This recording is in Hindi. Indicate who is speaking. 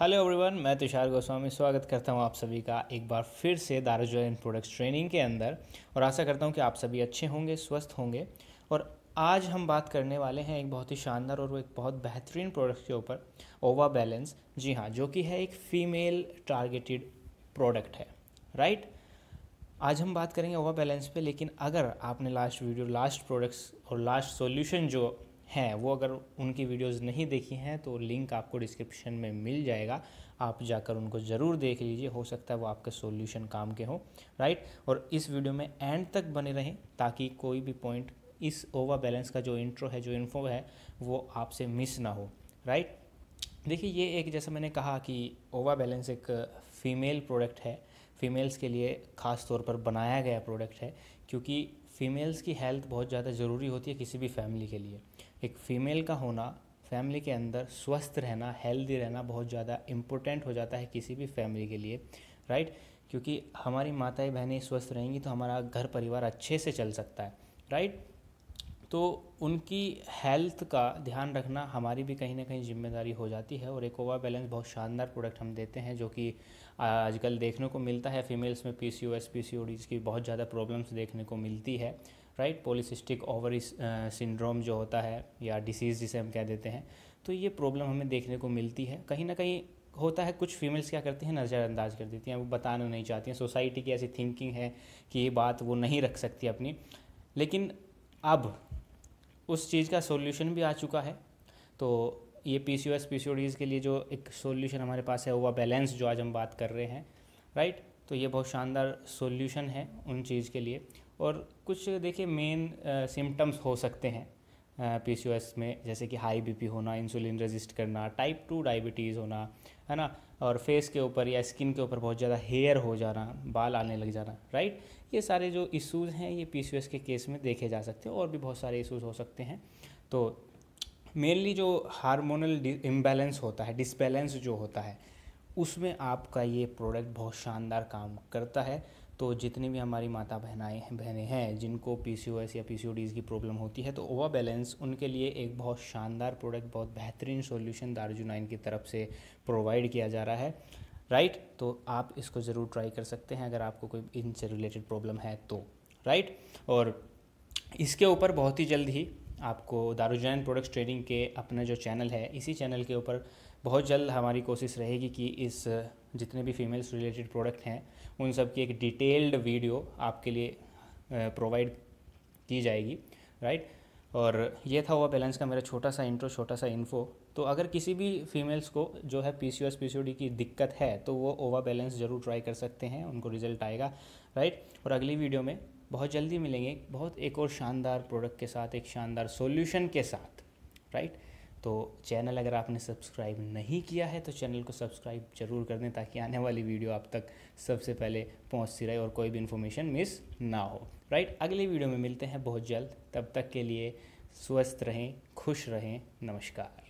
Speaker 1: हेलो एवरीवन मैं तुषार गोस्वामी स्वागत करता हूं आप सभी का एक बार फिर से दारोजो एंड प्रोडक्ट्स ट्रेनिंग के अंदर और आशा करता हूं कि आप सभी अच्छे होंगे स्वस्थ होंगे और आज हम बात करने वाले हैं एक बहुत ही शानदार और एक बहुत बेहतरीन प्रोडक्ट के ऊपर ओवा बैलेंस जी हाँ जो कि है एक फीमेल टारगेटेड प्रोडक्ट है राइट आज हम बात करेंगे ओवा बैलेंस पे लेकिन अगर आपने लास्ट वीडियो लास्ट प्रोडक्ट्स और लास्ट सॉल्यूशन जो हैं वो अगर उनकी वीडियोस नहीं देखी हैं तो लिंक आपको डिस्क्रिप्शन में मिल जाएगा आप जाकर उनको ज़रूर देख लीजिए हो सकता है वो आपके सॉल्यूशन काम के हों राइट और इस वीडियो में एंड तक बने रहें ताकि कोई भी पॉइंट इस ओवर बैलेंस का जो इंट्रो है जो इन्फो है वो आपसे मिस ना हो राइट देखिए ये एक जैसा मैंने कहा कि ओवा बैलेंस एक फ़ीमेल प्रोडक्ट है फीमेल्स के लिए ख़ास तौर पर बनाया गया प्रोडक्ट है क्योंकि फ़ीमेल्स की हेल्थ बहुत ज़्यादा ज़रूरी होती है किसी भी फैमिली के लिए एक फीमेल का होना फैमिली के अंदर स्वस्थ रहना हेल्दी रहना बहुत ज़्यादा इम्पोर्टेंट हो जाता है किसी भी फैमिली के लिए राइट क्योंकि हमारी माताएं बहनें स्वस्थ रहेंगी तो हमारा घर परिवार अच्छे से चल सकता है राइट तो उनकी हेल्थ का ध्यान रखना हमारी भी कहीं ना कहीं जिम्मेदारी हो जाती है और एक ओवर बैलेंस बहुत शानदार प्रोडक्ट हम देते हैं जो कि आजकल देखने को मिलता है फीमेल्स में ओ डी की बहुत ज़्यादा प्रॉब्लम्स देखने को मिलती है राइट पोलिसिस्टिक ओवरी सिंड्रोम जो होता है या डिसीज़ जिसे हम कह देते हैं तो ये प्रॉब्लम हमें देखने को मिलती है कहीं ना कहीं होता है कुछ फीमेल्स क्या करती हैं नज़रअंदाज कर देती हैं वो बताना नहीं चाहती हैं सोसाइटी की ऐसी थिंकिंग है कि ये बात वो नहीं रख सकती अपनी लेकिन अब उस चीज़ का सोल्यूशन भी आ चुका है तो ये P C O S P C O Ds के लिए जो एक सोल्यूशन हमारे पास है वो बैलेंस जो आज हम बात कर रहे हैं राइट तो ये बहुत शानदार सोल्यूशन है उन चीज़ के लिए और कुछ देखिए मेन सिम्टम्स हो सकते हैं पी में जैसे कि हाई बीपी होना इंसुलिन रेजिस्ट करना टाइप टू डायबिटीज़ होना है ना और फेस के ऊपर या स्किन के ऊपर बहुत ज़्यादा हेयर हो जाना बाल आने लग जाना राइट ये सारे जो इश्यूज़ हैं ये पीसीओएस के केस में देखे जा सकते हैं और भी बहुत सारे इश्यूज़ हो सकते हैं तो मेनली जो हार्मोनल इम्बैलेंस होता है डिसबैलेंस जो होता है उसमें आपका ये प्रोडक्ट बहुत शानदार काम करता है तो जितनी भी हमारी माता बहनाएँ हैं बहनें हैं जिनको पीसीओएस या पीसीओडीज़ की प्रॉब्लम होती है तो ओवा बैलेंस उनके लिए एक बहुत शानदार प्रोडक्ट बहुत बेहतरीन सॉल्यूशन दार्जू नाइन की तरफ से प्रोवाइड किया जा रहा है राइट तो आप इसको ज़रूर ट्राई कर सकते हैं अगर आपको कोई इनसे रिलेटेड प्रॉब्लम है तो राइट और इसके ऊपर बहुत ही जल्द ही आपको दारूजैन प्रोडक्ट्स ट्रेडिंग के अपना जो चैनल है इसी चैनल के ऊपर बहुत जल्द हमारी कोशिश रहेगी कि इस जितने भी फीमेल्स रिलेटेड प्रोडक्ट हैं उन सब की एक डिटेल्ड वीडियो आपके लिए प्रोवाइड की जाएगी राइट और ये था हुआ बैलेंस का मेरा छोटा सा इंट्रो छोटा सा इन्फो तो अगर किसी भी फीमेल्स को जो है पी सी की दिक्कत है तो वो ओवा बैलेंस ज़रूर ट्राई कर सकते हैं उनको रिजल्ट आएगा राइट और अगली वीडियो में बहुत जल्दी मिलेंगे बहुत एक और शानदार प्रोडक्ट के साथ एक शानदार सोल्यूशन के साथ राइट तो चैनल अगर आपने सब्सक्राइब नहीं किया है तो चैनल को सब्सक्राइब जरूर कर दें ताकि आने वाली वीडियो आप तक सबसे पहले पहुंचती रहे और कोई भी इन्फॉर्मेशन मिस ना हो राइट अगले वीडियो में मिलते हैं बहुत जल्द तब तक के लिए स्वस्थ रहें खुश रहें नमस्कार